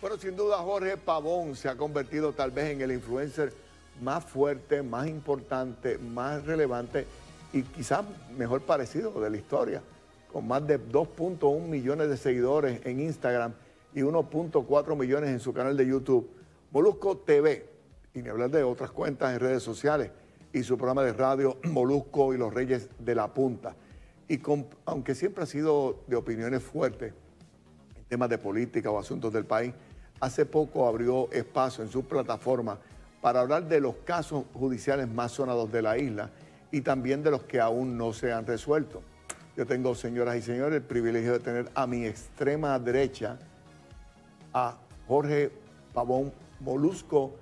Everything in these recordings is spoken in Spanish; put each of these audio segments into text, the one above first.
Bueno, sin duda Jorge Pavón se ha convertido tal vez en el influencer más fuerte, más importante, más relevante y quizás mejor parecido de la historia, con más de 2.1 millones de seguidores en Instagram y 1.4 millones en su canal de YouTube. Molusco TV, y ni hablar de otras cuentas en redes sociales, y su programa de radio Molusco y los Reyes de la Punta. Y aunque siempre ha sido de opiniones fuertes en temas de política o asuntos del país, hace poco abrió espacio en su plataforma para hablar de los casos judiciales más sonados de la isla y también de los que aún no se han resuelto. Yo tengo, señoras y señores, el privilegio de tener a mi extrema derecha a Jorge Pavón Molusco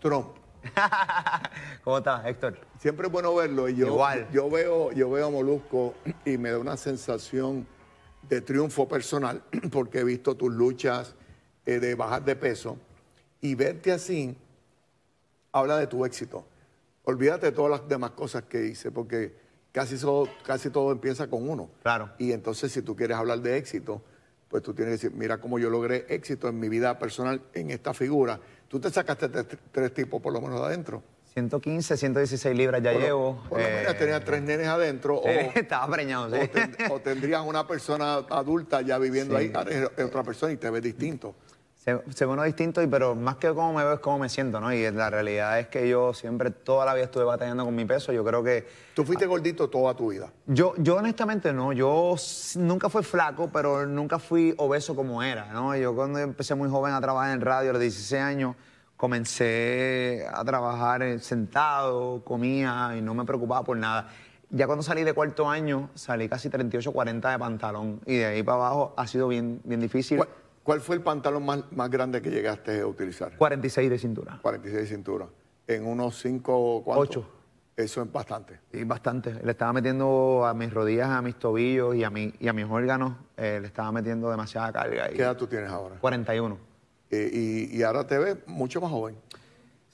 Trump. ¿Cómo estás, Héctor? Siempre es bueno verlo. Y yo, Igual. Yo veo, yo veo a Molusco y me da una sensación de triunfo personal porque he visto tus luchas, eh, de bajar de peso y verte así habla de tu éxito. Olvídate de todas las demás cosas que hice porque casi, so, casi todo empieza con uno. Claro. Y entonces si tú quieres hablar de éxito, pues tú tienes que decir, mira cómo yo logré éxito en mi vida personal en esta figura. Tú te sacaste tres, tipos por lo menos de adentro. 115, 116 libras ya llevo. Por lo eh, menos tenías tres nenes adentro. o, estaba preñado, O, tendrías una persona adulta ya viviendo ahí, otra persona y te ves distinto. Se, ve uno distinto, pero más que cómo me veo es cómo me siento, ¿no? Y la realidad es que yo siempre, toda la vida estuve batallando con mi peso. Yo creo que... ¿Tú fuiste gordito toda tu vida? Yo, yo honestamente no. Yo nunca fui flaco, pero nunca fui obeso como era, ¿no? Yo cuando empecé muy joven a trabajar en radio, a los 16 años, comencé a trabajar eh, sentado, comía y no me preocupaba por nada. Ya cuando salí de cuarto año, salí casi 38, 40 de pantalón. Y de ahí para abajo ha sido bien, bien difícil. ¿Cuál fue el pantalón más, grande que llegaste a utilizar? 46 de cintura. 46 de cintura. ¿En unos 5 4. 8. Eso es bastante. Y bastante. Le estaba metiendo a mis rodillas, a mis tobillos y a, a mis órganos, eh, le estaba metiendo demasiada carga. ahí. ¿Qué edad tú tienes ahora? 41. Eh, y, ahora te ves mucho más joven.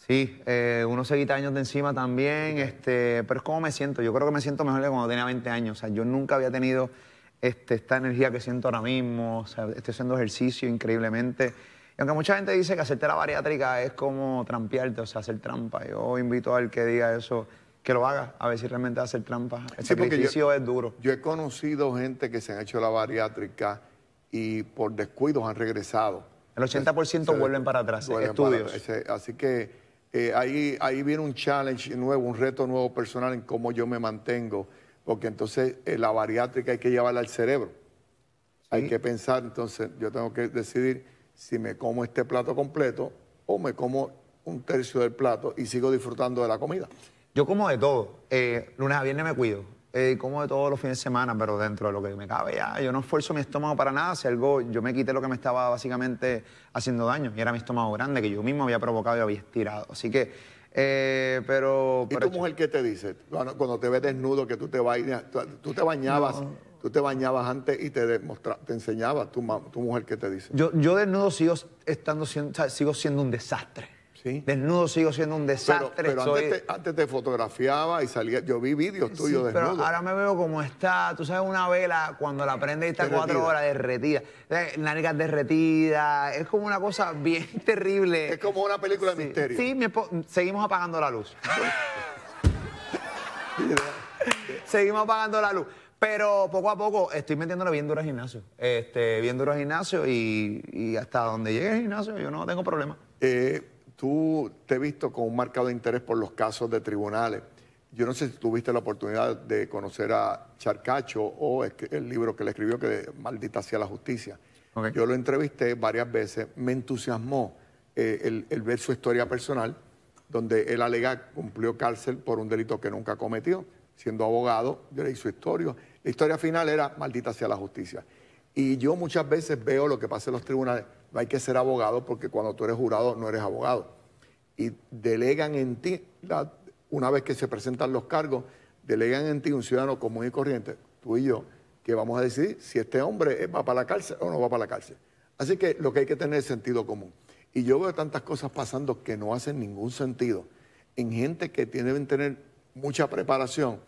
Sí, eh, unos seguita años de encima también, este, pero es como me siento. Yo creo que me siento mejor que cuando tenía 20 años. O sea, yo nunca había tenido este, esta energía que siento ahora mismo, estoy haciendo ejercicio increíblemente. Y aunque mucha gente dice que hacerte la bariátrica es como trampearte, o sea, hacer trampa, yo invito a al que diga eso, que lo haga, a ver si realmente hace trampa. El sí, este es duro. Yo he conocido gente que se han hecho la bariátrica y por descuidos han regresado. El 80% vuelven para atrás, estudios. así que eh, ahí, ahí viene un challenge nuevo, un reto nuevo personal en cómo yo me mantengo porque entonces eh, la bariátrica hay que llevarla al cerebro. Hay que pensar, entonces yo tengo que decidir si me como este plato completo o me como un tercio del plato y sigo disfrutando de la comida. Yo como de todo. Eh, lunes a viernes me cuido. Eh, como de todos los fines de semana, pero dentro de lo que me cabe ya. Yo no esfuerzo mi estómago para nada. Si algo, yo me quité lo que me estaba básicamente haciendo daño. Y era mi estómago grande, que yo mismo había provocado y había estirado. Así que eh, pero, ¿Y tu mujer qué te dice? Cuando, te ves desnudo, que tú te, bañas, tú, te bañabas. Tú te bañabas antes y te te enseñabas tu, tu mujer qué te dice. Yo, yo desnudo sigo, estando, siendo, sigo siendo un desastre. Desnudo sigo siendo un desastre. Pero, antes, te, fotografiaba y salía. Yo vi vídeos tuyos sí, Pero ahora me veo como está. Tú sabes, una vela, cuando la prendes está cuatro horas derretida. Eh, nalgas derretida. Es como una cosa bien terrible. Es como una película de misterio. Sí, seguimos apagando la luz. seguimos apagando la luz. Pero poco a poco estoy metiéndolo bien duro al gimnasio. Este, bien duro al gimnasio y, hasta donde llegue el gimnasio yo no tengo problema. Eh Tú te he visto con un marcado interés por los casos de tribunales. Yo no sé si tuviste la oportunidad de conocer a Charcacho o el libro que le escribió que Maldita sea la justicia. Yo lo entrevisté varias veces, me entusiasmó eh, el, ver su historia personal, donde él alega cumplió cárcel por un delito que nunca cometió. Siendo abogado, yo leí su historia. La historia final era Maldita sea la justicia. Y yo muchas veces veo lo que pasa en los tribunales hay que ser abogado porque cuando tú eres jurado no eres abogado. Y delegan en ti, una vez que se presentan los cargos, delegan en ti un ciudadano común y corriente, tú y yo, que vamos a decidir si este hombre eh, va para la cárcel o no va para la cárcel. Así que lo que hay que tener es sentido común. Y yo veo tantas cosas pasando que no hacen ningún sentido en gente que tiene que tener mucha preparación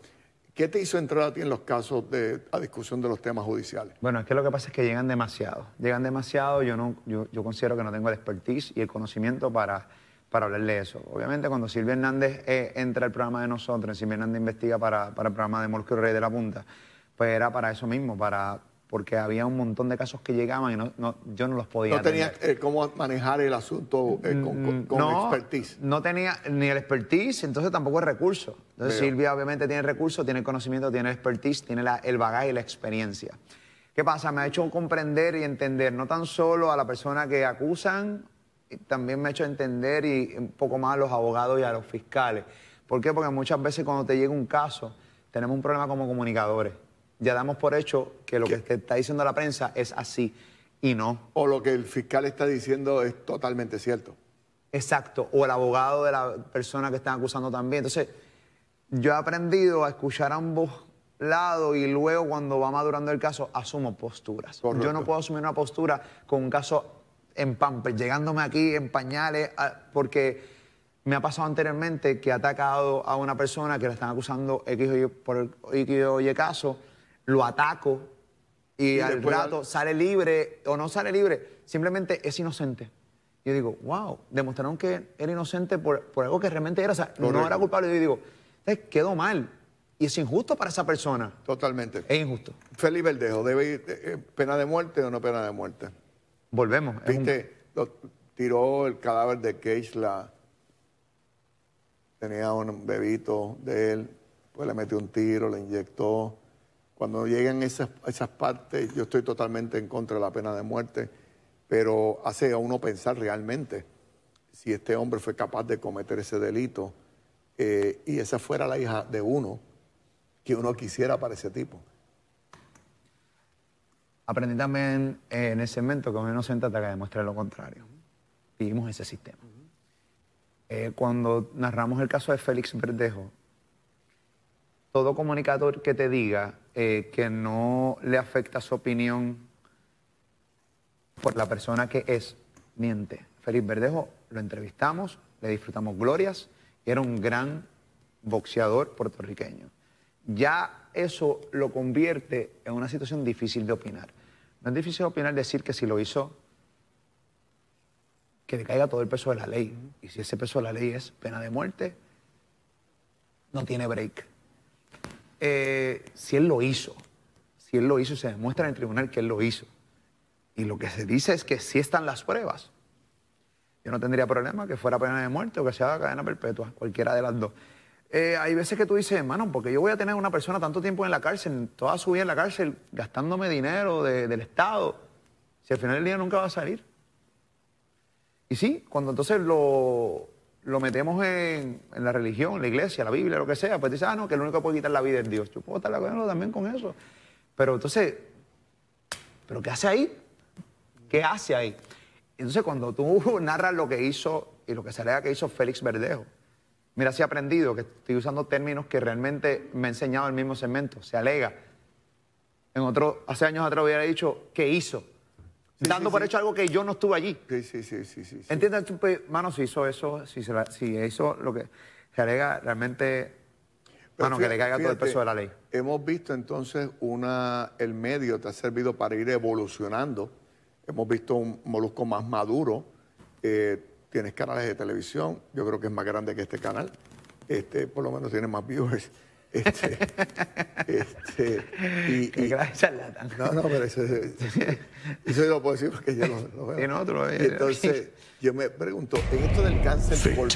¿Qué te hizo entrar a ti en los casos de a discusión de los temas judiciales? Bueno, es que lo que pasa es que llegan demasiado. Llegan demasiado, yo, no, yo, considero que no tengo el expertise y el conocimiento para, para hablarle de eso. Obviamente, cuando Silvia Hernández eh, entra al programa de nosotros, Silvia Hernández investiga para, para el programa de Molcro Rey de la Punta, pues era para eso mismo, para porque había un montón de casos que llegaban y yo no los podía. ¿No tenía eh, cómo manejar el asunto eh, con, con, no, expertise? No tenía ni el expertise, entonces tampoco el recurso. Entonces Silvia obviamente tiene el recurso, tiene el conocimiento, tiene expertise, tiene el bagaje y la experiencia. ¿Qué pasa? Me ha hecho comprender y entender no tan solo a la persona que acusan, también me ha hecho entender y un poco más a los abogados y a los fiscales. ¿Por qué? Porque muchas veces cuando te llega un caso, tenemos un problema como comunicadores ya damos por hecho que lo que está diciendo la prensa es así y no. O lo que el fiscal está diciendo es totalmente cierto. Exacto, o el abogado de la persona que están acusando también. Entonces, yo he aprendido a escuchar ambos lados y luego cuando va madurando el caso, asumo posturas. Yo no puedo asumir una postura con un caso en pamper, llegándome aquí en pañales, porque me ha pasado anteriormente que ha atacado a una persona que la están acusando X o Y por X o Y caso lo ataco y, al rato sale libre o no sale libre, simplemente es inocente. Yo digo, wow, demostraron que era inocente por, algo que realmente era, o sea, no era culpable. Yo digo, quedó mal. Y es injusto para esa persona. Totalmente. Es injusto. Félix Verdejo, ¿debe ir eh, eh, pena de muerte o no pena de muerte? Volvemos. Viste, tiró el cadáver de Keisla. tenía un bebito de él, pues le metió un tiro, le inyectó cuando llegan esas, partes, yo estoy totalmente en contra de la pena de muerte, pero hace a uno pensar realmente si este hombre fue capaz de cometer ese delito eh, y esa fuera la hija de uno que uno quisiera para ese tipo. Aprendí también eh, en ese momento que un inocente ataca que demuestre lo contrario. Vivimos ese sistema. Eh, cuando narramos el caso de Félix Verdejo, todo comunicador que te diga eh, que no le afecta su opinión por la persona que es, miente. Félix Verdejo lo entrevistamos, le disfrutamos glorias y era un gran boxeador puertorriqueño. Ya eso lo convierte en una situación difícil de opinar. No es difícil opinar decir que si lo hizo, que le caiga todo el peso de la ley. Y si ese peso de la ley es pena de muerte, no tiene break. Eh, si él lo hizo, si él lo hizo, se demuestra en el tribunal que él lo hizo. Y lo que se dice es que si están las pruebas. Yo no tendría problema que fuera pena de muerte o que sea cadena perpetua, cualquiera de las dos. Eh, hay veces que tú dices, hermano, porque yo voy a tener una persona tanto tiempo en la cárcel, toda su vida en la cárcel, gastándome dinero del Estado, si al final del día nunca va a salir. Y sí, cuando entonces lo, lo metemos en, la religión, la iglesia, la Biblia, lo que sea, pues dice, ah, no, que el único que puede quitar la vida es Dios. Yo puedo estar también con eso. Pero entonces, ¿pero qué hace ahí? ¿Qué hace ahí? Entonces, cuando tú narras lo que hizo y lo que se alega que hizo Félix Verdejo, mira, si he aprendido que estoy usando términos que realmente me ha enseñado el mismo segmento, se alega. En otro, hace años atrás hubiera dicho, ¿qué hizo? dando por hecho algo que yo no estuve allí. Sí, sí, sí, sí. sí ¿Entiendes? Pues, mano, si hizo eso, si, hizo lo que se alega, realmente, bueno, que le caiga todo el peso de la ley. Hemos visto entonces una, el medio te ha servido para ir evolucionando. Hemos visto un molusco más maduro. Eh, tienes canales de televisión, yo creo que es más grande que este canal. Este, por lo menos tiene más viewers. Este, este, y, la No, no, pero eso, eso, yo lo puedo decir porque yo lo, lo veo. En otro, eh. Entonces, yo me pregunto, en esto del cáncer no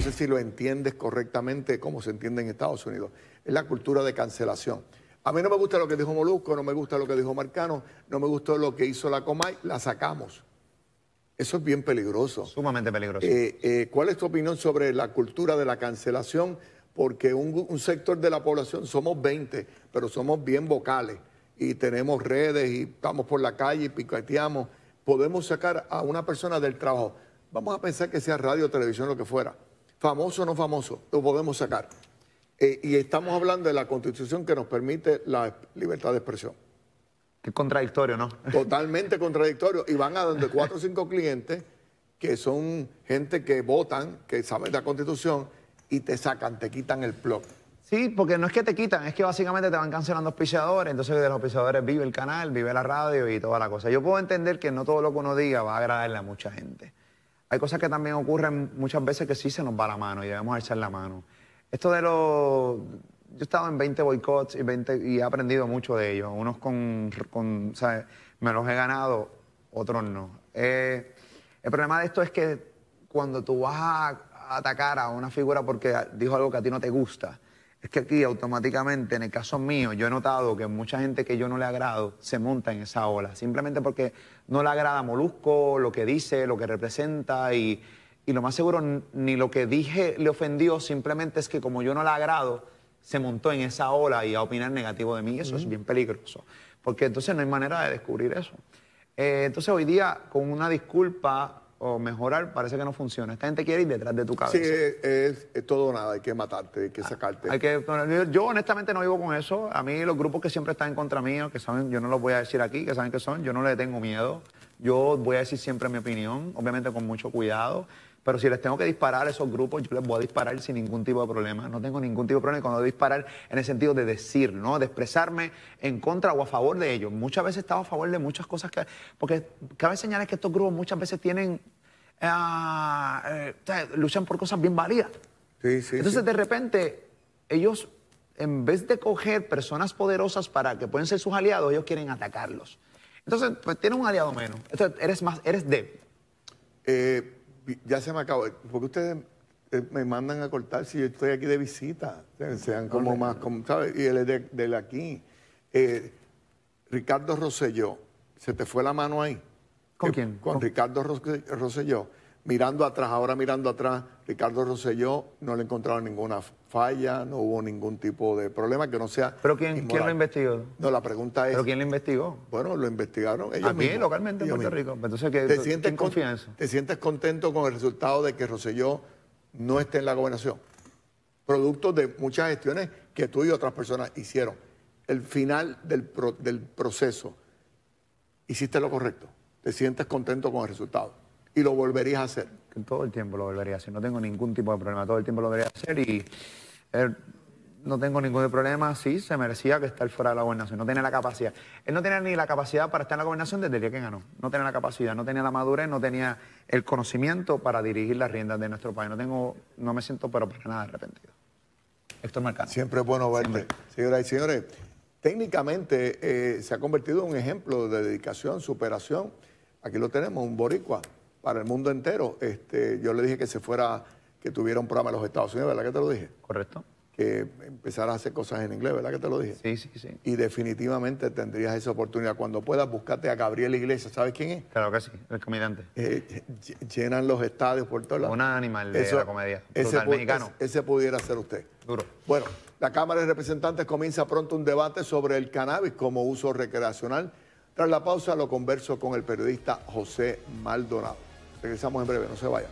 sé si lo entiendes correctamente como se entiende en Estados Unidos, es la cultura de cancelación. A mí no me gusta lo que dijo Molusco, no me gusta lo que dijo Marcano, no me gustó lo que hizo la Comay, la sacamos. Eso es bien peligroso. Sumamente peligroso. Eh, eh, ¿Cuál es tu opinión sobre la cultura de la cancelación? porque un, sector de la población somos 20, pero somos bien vocales y tenemos redes y estamos por la calle y picoteamos. podemos sacar a una persona del trabajo. Vamos a pensar que sea radio, televisión, lo que fuera. Famoso o no famoso, lo podemos sacar. Eh, y estamos hablando de la constitución que nos permite la libertad de expresión. Qué contradictorio, ¿no? Totalmente contradictorio. Y van a donde cuatro o cinco clientes que son gente que votan, que saben la constitución, y te sacan, te quitan el blog. Sí, porque no es que te quitan, es que básicamente te van cancelando auspiciadores, entonces de los auspiciadores vive el canal, vive la radio y toda la cosa. Yo puedo entender que no todo lo que uno diga va a agradarle a mucha gente. Hay cosas que también ocurren muchas veces que sí se nos va la mano y debemos echar la mano. Esto de los... Yo he estado en 20 boicots y, 20, y he aprendido mucho de ellos. Unos con... con me los he ganado, otros no. Eh, el problema de esto es que cuando tú vas a atacar a una figura porque dijo algo que a ti no te gusta, es que aquí automáticamente, en el caso mío, yo he notado que mucha gente que yo no le agrado se monta en esa ola, simplemente porque no le agrada Molusco, lo que dice, lo que representa y, y lo más seguro ni lo que dije le ofendió, simplemente es que como yo no le agrado, se montó en esa ola y a opinar negativo de mí, eso es bien peligroso, porque entonces no hay manera de descubrir eso. Eh, entonces hoy día, con una disculpa, o mejorar parece que no funciona. Esta gente quiere ir detrás de tu cabeza. Sí, es, todo nada, hay que matarte, hay que ah, sacarte. yo honestamente no vivo con eso. A mí los grupos que siempre están en contra mío, que saben, yo no los voy a decir aquí, que saben que son, yo no le tengo miedo. Yo voy a decir siempre mi opinión, obviamente con mucho cuidado. Pero si les tengo que disparar a esos grupos, yo les voy a disparar sin ningún tipo de problema. No tengo ningún tipo de problema cuando disparar en el sentido de decir, ¿no? De expresarme en contra o a favor de ellos. Muchas veces estaba a favor de muchas cosas que. Porque cabe señalar que estos grupos muchas veces tienen. Ah, eh, luchan por cosas bien válidas. Sí, sí, Entonces, de repente, ellos en vez de coger personas poderosas para que pueden ser sus aliados, ellos quieren atacarlos. Entonces, pues tienes un aliado menos. Entonces, eres más, eres de... Eh, ya se me acabó. porque ustedes eh, me mandan a cortar si yo estoy aquí de visita? Sean como más, ¿sabes? Y él es de, aquí. Eh, Ricardo Rosselló, ¿se te fue la mano ahí? ¿Con eh, quién? Con, Ricardo Roselló Rosselló mirando atrás, ahora mirando atrás, Ricardo Rosselló no le encontraron ninguna falla, no hubo ningún tipo de problema que no sea. ¿Pero quién, lo investigó? No, la pregunta es. ¿Pero quién lo investigó? Bueno, lo investigaron ellos. A mí, localmente en Puerto Rico. Entonces, ¿qué, ¿Te sientes ¿Te sientes contento con el resultado de que Rosselló no esté en la gobernación? Producto de muchas gestiones que tú y otras personas hicieron. El final del proceso, ¿hiciste lo correcto? ¿Te sientes contento con el resultado? y lo volverías a hacer? Todo el tiempo lo volvería a hacer, no tengo ningún tipo de problema, todo el tiempo lo volvería a hacer y eh, no tengo ningún problema, sí, se merecía que estar fuera de la gobernación, no tenía la capacidad. Él no tenía ni la capacidad para estar en la gobernación desde el día que ganó, no tenía la capacidad, no tenía la madurez, no tenía el conocimiento para dirigir las riendas de nuestro país, no, tengo, no me siento pero para nada arrepentido. Héctor Marcano. Siempre es bueno verte. Señoras y señores, técnicamente eh, se ha convertido en un ejemplo de dedicación, superación. Aquí lo tenemos, un boricua para el mundo entero. Este, yo le dije que se fuera, que tuviera un programa en los Estados Unidos, ¿verdad que te lo dije? Correcto. Que empezara a hacer cosas en inglés, ¿verdad que te lo dije? Sí, sí, sí. Y definitivamente tendrías esa oportunidad. Cuando puedas, búscate a Gabriel Iglesias. ¿Sabes quién es? Claro que sí, el comediante. Eh, llenan los estadios por todos lados. Un animal de la comedia. Ese, mexicano. ese pudiera ser usted. Duro. Bueno, la Cámara de Representantes comienza pronto un debate sobre el cannabis como uso recreacional. Tras la pausa lo converso con el periodista José Maldonado. Regresamos en breve, no se vayan.